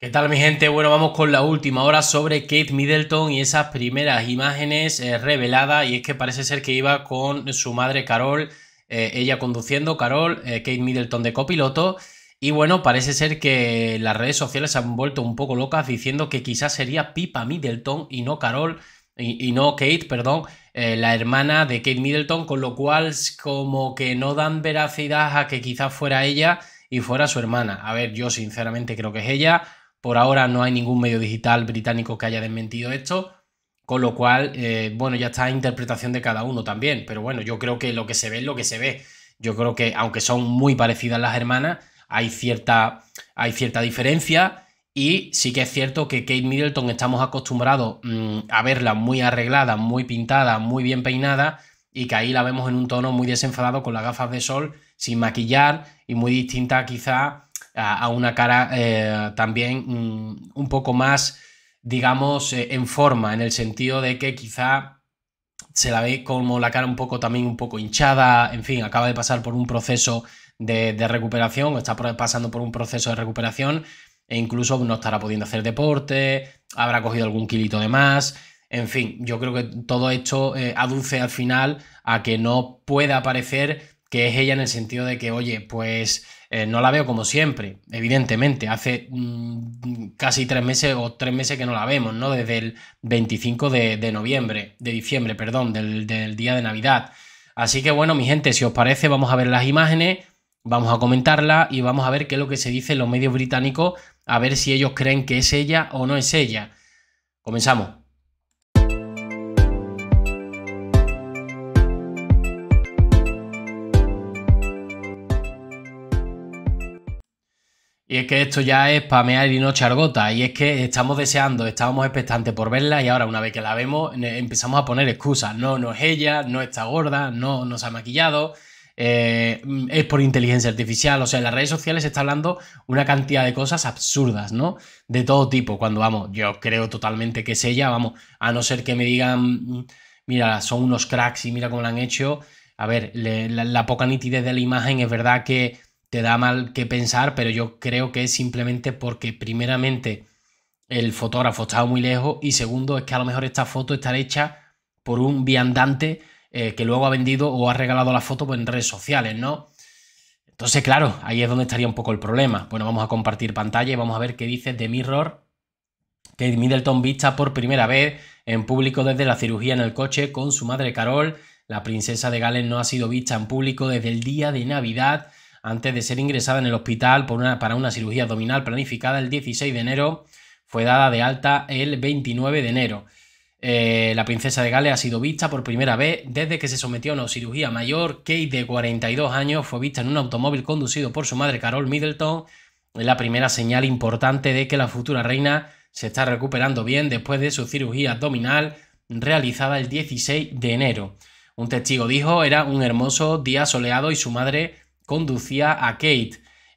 ¿Qué tal mi gente? Bueno, vamos con la última hora sobre Kate Middleton y esas primeras imágenes eh, reveladas y es que parece ser que iba con su madre Carol, eh, ella conduciendo, Carol, eh, Kate Middleton de copiloto y bueno, parece ser que las redes sociales se han vuelto un poco locas diciendo que quizás sería Pipa Middleton y no Carol, y, y no Kate, perdón, la hermana de Kate Middleton, con lo cual como que no dan veracidad a que quizás fuera ella y fuera su hermana. A ver, yo sinceramente creo que es ella. Por ahora no hay ningún medio digital británico que haya desmentido esto, con lo cual, eh, bueno, ya está interpretación de cada uno también, pero bueno, yo creo que lo que se ve es lo que se ve. Yo creo que aunque son muy parecidas las hermanas, hay cierta, hay cierta diferencia y sí que es cierto que Kate Middleton estamos acostumbrados mm, a verla muy arreglada, muy pintada, muy bien peinada y que ahí la vemos en un tono muy desenfadado con las gafas de sol, sin maquillar y muy distinta quizá a, una cara eh, también mm, un poco más, digamos, eh, en forma, en el sentido de que quizá se la ve como la cara un poco también un poco hinchada, en fin, acaba de pasar por un proceso de, recuperación, está pasando por un proceso de recuperación e incluso no estará pudiendo hacer deporte, habrá cogido algún kilito de más. En fin, yo creo que todo esto eh, aduce al final a que no pueda aparecer que es ella en el sentido de que, oye, pues eh, no la veo como siempre, evidentemente, hace mm, casi tres meses o tres meses que no la vemos, ¿no? Desde el 25 de, noviembre, de diciembre, perdón, del, del día de Navidad. Así que bueno, mi gente, si os parece, vamos a ver las imágenes, vamos a comentarlas y vamos a ver qué es lo que se dice en los medios británicos, a ver si ellos creen que es ella o no es ella. Comenzamos. Y es que esto ya es pamear y no chargota. Y es que estamos deseando, estábamos expectantes por verla y ahora una vez que la vemos empezamos a poner excusas. No, no es ella, no está gorda, no, nos ha maquillado, eh, es por inteligencia artificial. O sea, en las redes sociales se está hablando una cantidad de cosas absurdas, ¿no? De todo tipo. Cuando vamos, yo creo totalmente que es ella, vamos, a no ser que me digan, mira, son unos cracks y mira cómo la han hecho. A ver, la poca nitidez de la imagen es verdad que te da mal que pensar, pero yo creo que es simplemente porque primeramente el fotógrafo estaba muy lejos y segundo es que a lo mejor esta foto está hecha por un viandante eh, que luego ha vendido o ha regalado la foto pues, en redes sociales, ¿no? Entonces, claro, ahí es donde estaría un poco el problema. Bueno, vamos a compartir pantalla y vamos a ver qué dice The Mirror, que Middleton vista por primera vez en público desde la cirugía en el coche con su madre Carol. La princesa de Gales no ha sido vista en público desde el día de Navidad antes de ser ingresada en el hospital para una cirugía abdominal planificada el 16 de enero. Fue dada de alta el 29 de enero. Eh, la princesa de Gales ha sido vista por primera vez desde que se sometió a una cirugía mayor. Kate, de 42 años, fue vista en un automóvil conducido por su madre Carol Middleton. Es la primera señal importante de que la futura reina se está recuperando bien después de su cirugía abdominal realizada el 16 de enero. Un testigo dijo, era un hermoso día soleado y su madre conducía a Kate.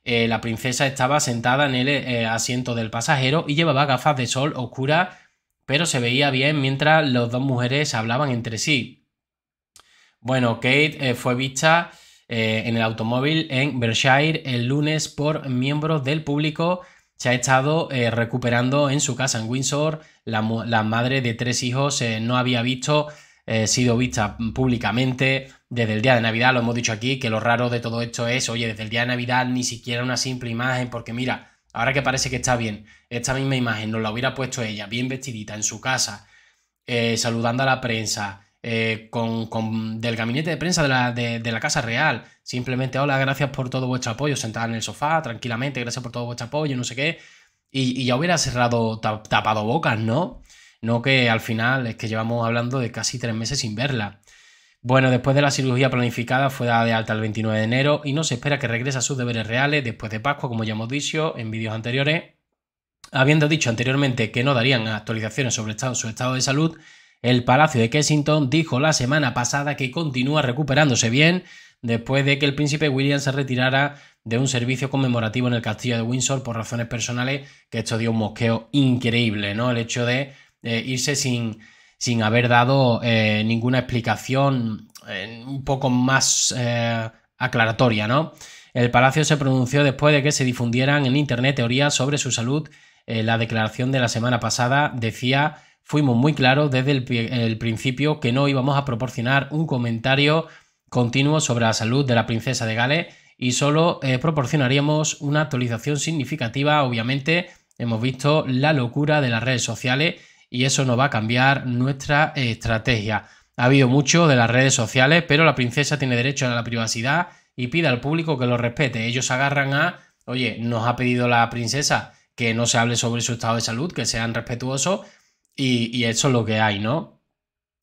Eh, la princesa estaba sentada en el eh, asiento del pasajero y llevaba gafas de sol oscura pero se veía bien mientras las dos mujeres hablaban entre sí. Bueno, Kate eh, fue vista en el automóvil en Berkshire el lunes por miembros del público. Se ha estado recuperando en su casa en Windsor. La, la madre de tres hijos no había visto, sido vista públicamente desde el día de Navidad, lo hemos dicho aquí, que lo raro de todo esto es, oye, desde el día de Navidad ni siquiera una simple imagen, porque mira, ahora que parece que está bien, esta misma imagen nos la hubiera puesto ella, bien vestidita, en su casa, eh, saludando a la prensa, eh, con, del gabinete de prensa de la, Casa Real, simplemente, hola, gracias por todo vuestro apoyo, sentada en el sofá, tranquilamente, gracias por todo vuestro apoyo, no sé qué, y, y ya hubiera cerrado, tapado bocas, ¿no? No que al final es que llevamos hablando de casi tres meses sin verla. Bueno, después de la cirugía planificada fue dada de alta el 29 de enero y no se espera que regrese a sus deberes reales después de Pascua, como ya hemos dicho en vídeos anteriores. Habiendo dicho anteriormente que no darían actualizaciones sobre su estado de salud, el Palacio de Kensington dijo la semana pasada que continúa recuperándose bien después de que el príncipe William se retirara de un servicio conmemorativo en el castillo de Windsor por razones personales, que esto dio un mosqueo increíble, ¿no? El hecho de eh, irse sin, sin haber dado eh, ninguna explicación eh, un poco más eh, aclaratoria, ¿no? El Palacio se pronunció después de que se difundieran en Internet teorías sobre su salud. la declaración de la semana pasada decía, fuimos muy claros desde el, principio que no íbamos a proporcionar un comentario continuo sobre la salud de la princesa de Gales y solo proporcionaríamos una actualización significativa. Obviamente, hemos visto la locura de las redes sociales y eso no va a cambiar nuestra estrategia. Ha habido mucho de las redes sociales, pero la princesa tiene derecho a la privacidad y pide al público que lo respete. Ellos agarran a, oye, nos ha pedido la princesa que no se hable sobre su estado de salud, que sean respetuosos y, y eso es lo que hay, ¿no?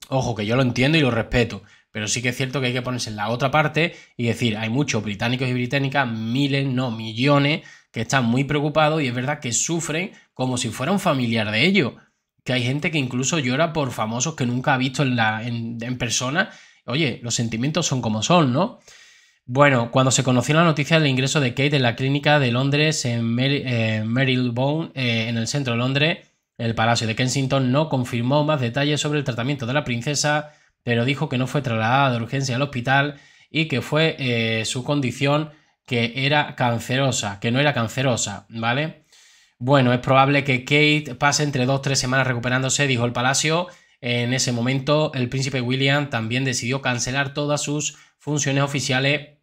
Ojo, que yo lo entiendo y lo respeto, pero sí que es cierto que hay que ponerse en la otra parte y decir, hay muchos británicos y británicas, miles, no, millones, que están muy preocupados y es verdad que sufren como si fuera un familiar de ellos hay gente que incluso llora por famosos que nunca ha visto en, persona. Oye, los sentimientos son como son, ¿no? Bueno, cuando se conoció la noticia del ingreso de Kate en la clínica de Londres en eh, Marylebone, eh, en el centro de Londres, el Palacio de Kensington no confirmó más detalles sobre el tratamiento de la princesa, pero dijo que no fue trasladada de urgencia al hospital y que fue eh, su condición que era cancerosa, que no era cancerosa, ¿vale? Bueno, es probable que Kate pase entre dos o tres semanas recuperándose, dijo el Palacio. En ese momento, el príncipe William también decidió cancelar todas sus funciones oficiales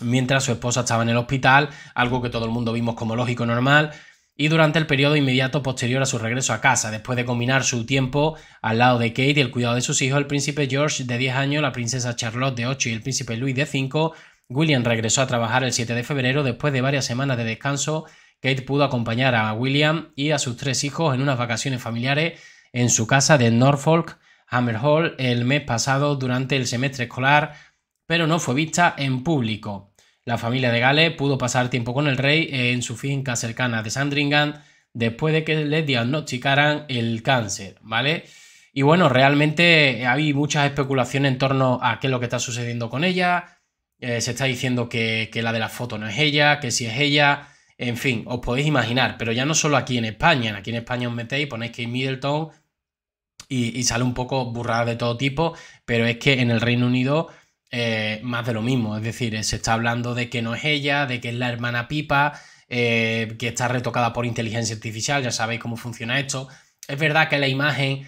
mientras su esposa estaba en el hospital, algo que todo el mundo vimos como lógico normal, y durante el periodo inmediato posterior a su regreso a casa, después de combinar su tiempo al lado de Kate y el cuidado de sus hijos, el príncipe George de 10 años, la princesa Charlotte de 8 y el príncipe Louis de 5, William regresó a trabajar el 7 de febrero después de varias semanas de descanso Kate pudo acompañar a William y a sus tres hijos en unas vacaciones familiares en su casa de Norfolk, Hall, el mes pasado durante el semestre escolar, pero no fue vista en público. La familia de Gale pudo pasar tiempo con el rey en su finca cercana de Sandringham después de que le diagnosticaran el cáncer, ¿vale? Y bueno, realmente hay muchas especulaciones en torno a qué es lo que está sucediendo con ella. Eh, se está diciendo que, la de la foto no es ella, que si es ella. En fin, os podéis imaginar, pero ya no solo aquí en España. Aquí en España os metéis, ponéis que Middleton y, sale un poco burrada de todo tipo, pero es que en el Reino Unido eh, más de lo mismo. Es decir, eh, se está hablando de que no es ella, de que es la hermana Pipa, eh, que está retocada por inteligencia artificial. Ya sabéis cómo funciona esto. Es verdad que la imagen,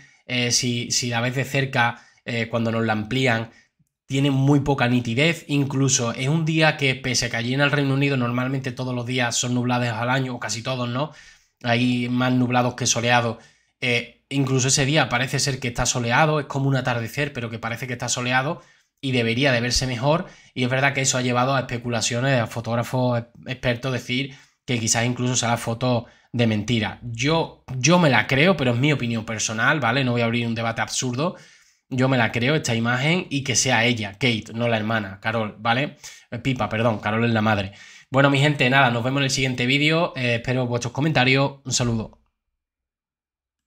si, si la ves de cerca, cuando nos la amplían, tiene muy poca nitidez, incluso es un día que pese a que allí en el Reino Unido normalmente todos los días son nublados al año, o casi todos, ¿no? Hay más nublados que soleados. Eh, incluso ese día parece ser que está soleado, es como un atardecer, pero que parece que está soleado y debería de verse mejor. Y es verdad que eso ha llevado a especulaciones de fotógrafos e-, expertos decir que quizás incluso sea la foto de mentira. Yo, yo me la creo, pero es mi opinión personal, ¿vale? No voy a abrir un debate absurdo yo me la creo esta imagen y que sea ella, Kate, no la hermana, Carol, ¿vale? Eh, Pipa, perdón, Carol es la madre. Bueno, mi gente, nada, nos vemos en el siguiente vídeo. Eh, espero vuestros comentarios. Un saludo.